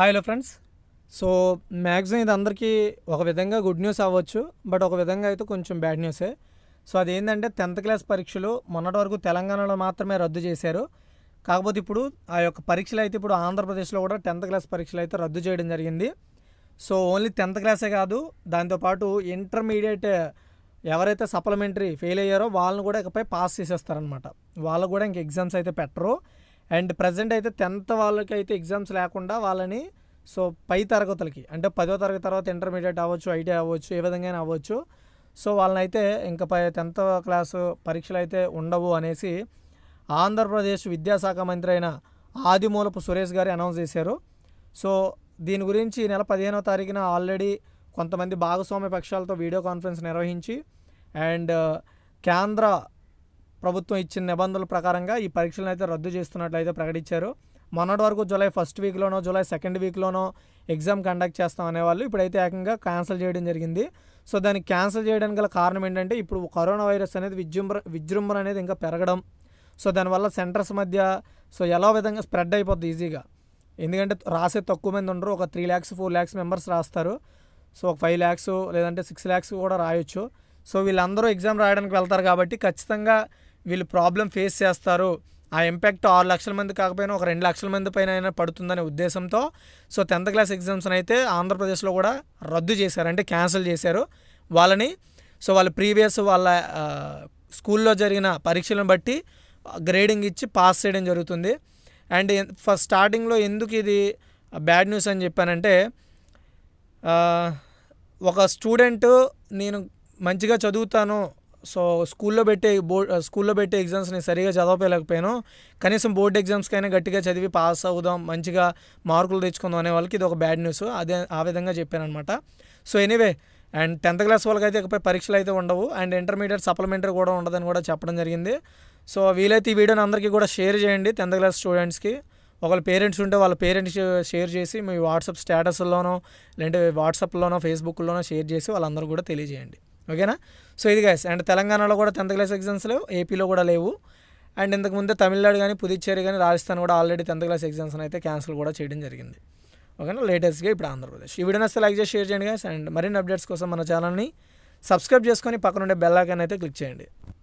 hi hello friends so maximum ఇది అందరికీ ఒక విధంగా గుడ్ న్యూస్ అవ్వచ్చు బట్ ఒక విధంగా అయితే కొంచెం బ్యాడ్ న్యూసే సో అదేంటంటే టెన్త్ క్లాస్ పరీక్షలు మొన్నటి వరకు తెలంగాణలో మాత్రమే రద్దు చేశారు కాకపోతే ఇప్పుడు ఆ యొక్క పరీక్షలు అయితే ఇప్పుడు ఆంధ్రప్రదేశ్లో కూడా టెన్త్ క్లాస్ పరీక్షలు అయితే రద్దు చేయడం జరిగింది సో ఓన్లీ టెన్త్ క్లాసే కాదు దాంతోపాటు ఇంటర్మీడియట్ ఎవరైతే సప్లిమెంటరీ ఫెయిల్ అయ్యారో వాళ్ళని కూడా ఇకపై పాస్ చేసేస్తారనమాట వాళ్ళకు కూడా ఇంక ఎగ్జామ్స్ అయితే పెట్టరు అండ్ ప్రజెంట్ అయితే టెన్త్ వాళ్ళకి అయితే ఎగ్జామ్స్ లేకుండా వాళ్ళని సో పై తరగతులకి అంటే పదో తరగతి తర్వాత ఇంటర్మీడియట్ అవ్వచ్చు ఐటీ అవ్వచ్చు ఏ విధంగా అవ్వచ్చు సో వాళ్ళని అయితే ఇంకా పై టెన్త్ క్లాసు పరీక్షలు అయితే ఉండవు అనేసి ఆంధ్రప్రదేశ్ విద్యాశాఖ మంత్రి అయిన ఆదిమూలపు సురేష్ గారు అనౌన్స్ చేశారు సో దీని గురించి నెల పదిహేనో తారీఖున ఆల్రెడీ కొంతమంది భాగస్వామ్య పక్షాలతో వీడియో కాన్ఫరెన్స్ నిర్వహించి అండ్ కేంద్ర ప్రభుత్వం ఇచ్చిన నిబంధనల ప్రకారంగా ఈ పరీక్షలను అయితే రద్దు చేస్తున్నట్లయితే ప్రకటించారు మొన్నటి వరకు జూలై ఫస్ట్ వీక్లోనో జూలై సెకండ్ వీక్లోనో ఎగ్జామ్ కండక్ట్ చేస్తాం అనేవాళ్ళు ఇప్పుడైతే ఏకంగా క్యాన్సిల్ చేయడం జరిగింది సో దాన్ని క్యాన్సిల్ చేయడానికి గల కారణం ఏంటంటే ఇప్పుడు కరోనా వైరస్ అనేది విజృంభ విజృంభణ అనేది ఇంకా పెరగడం సో దానివల్ల సెంటర్స్ మధ్య సో ఎలా విధంగా స్ప్రెడ్ అయిపోద్ది ఈజీగా ఎందుకంటే రాసే తక్కువ మంది ఉండరు ఒక three lakhs four lakhs members రాస్తారు సో ఒక ఫైవ్ ల్యాక్స్ లేదంటే సిక్స్ ల్యాక్స్ కూడా రాయొచ్చు సో వీళ్ళందరూ ఎగ్జామ్ రాయడానికి వెళ్తారు కాబట్టి ఖచ్చితంగా వీళ్ళు ప్రాబ్లం ఫేస్ చేస్తారు ఆ ఇంపాక్ట్ ఆరు లక్షల మంది కాకపోయినా ఒక రెండు లక్షల మంది పైన అయినా పడుతుందనే ఉద్దేశంతో సో టెన్త్ క్లాస్ ఎగ్జామ్స్ని అయితే ఆంధ్రప్రదేశ్లో కూడా రద్దు చేశారు అంటే క్యాన్సిల్ చేశారు వాళ్ళని సో వాళ్ళ ప్రీవియస్ వాళ్ళ స్కూల్లో జరిగిన పరీక్షలను బట్టి గ్రేడింగ్ ఇచ్చి పాస్ చేయడం జరుగుతుంది అండ్ ఫస్ట్ స్టార్టింగ్లో ఎందుకు ఇది బ్యాడ్ న్యూస్ అని చెప్పానంటే ఒక స్టూడెంట్ నేను మంచిగా చదువుతాను సో స్కూల్లో పెట్టే బోర్డ్ స్కూల్లో పెట్టే ఎగ్జామ్స్ నేను సరిగా చదవలేకపోయాను కనీసం బోర్డ్ ఎగ్జామ్స్కైనా గట్టిగా చదివి పాస్ అవుదాం మంచిగా మార్కులు తెచ్చుకుందాం అనే వాళ్ళకి ఇది ఒక బ్యాడ్ న్యూస్ అదే ఆ విధంగా చెప్పాను అనమాట so anyway and tenth class వాళ్ళకైతే అయితే ఇకపై పరీక్షలు అయితే ఉండవు అండ్ ఇంటర్మీడియట్ సప్లిమెంటరీ కూడా ఉండదని కూడా చెప్పడం జరిగింది సో వీలైతే ఈ వీడియోని అందరికీ కూడా షేర్ చేయండి టెన్త్ క్లాస్ స్టూడెంట్స్కి ఒకళ్ళ పేరెంట్స్ ఉంటే వాళ్ళ పేరెంట్స్ షేర్ చేసి మీ వాట్సాప్ స్టేటస్లోనో లేదంటే వాట్సాప్లోనో ఫేస్బుక్లోనో షేర్ చేసి వాళ్ళందరూ కూడా తెలియజేయండి ఓకేనా సో ఇది గైస్ అండ్ తెలంగాణలో కూడా టెన్త్ క్లాస్ ఎగ్జామ్స్ లేవు ఏపీలో కూడా లేవు అండ్ ఇంతకుముందే తమిళనాడు కానీ పుదుచ్చేరి కానీ రాజస్థాన్ కూడా ఆల్రెడీ టెన్త్ క్లాస్ ఎగ్జామ్స్ అయితే క్యాన్సిల్ కూడా చేయడం జరిగింది ఓకేనా లేటెస్ట్గా ఇప్పుడు ఆంధ్రప్రదేశ్ ఈ వీడియోని లైక్ చేసి షేర్ చేయండి గైస్ అండ్ మరిన్ని అప్డేట్స్ కోసం మన ఛానల్ని సబ్స్క్రైబ్ చేసుకొని పక్కనుండే బెల్ ఐకాన్ అయితే క్లిక్ చేయండి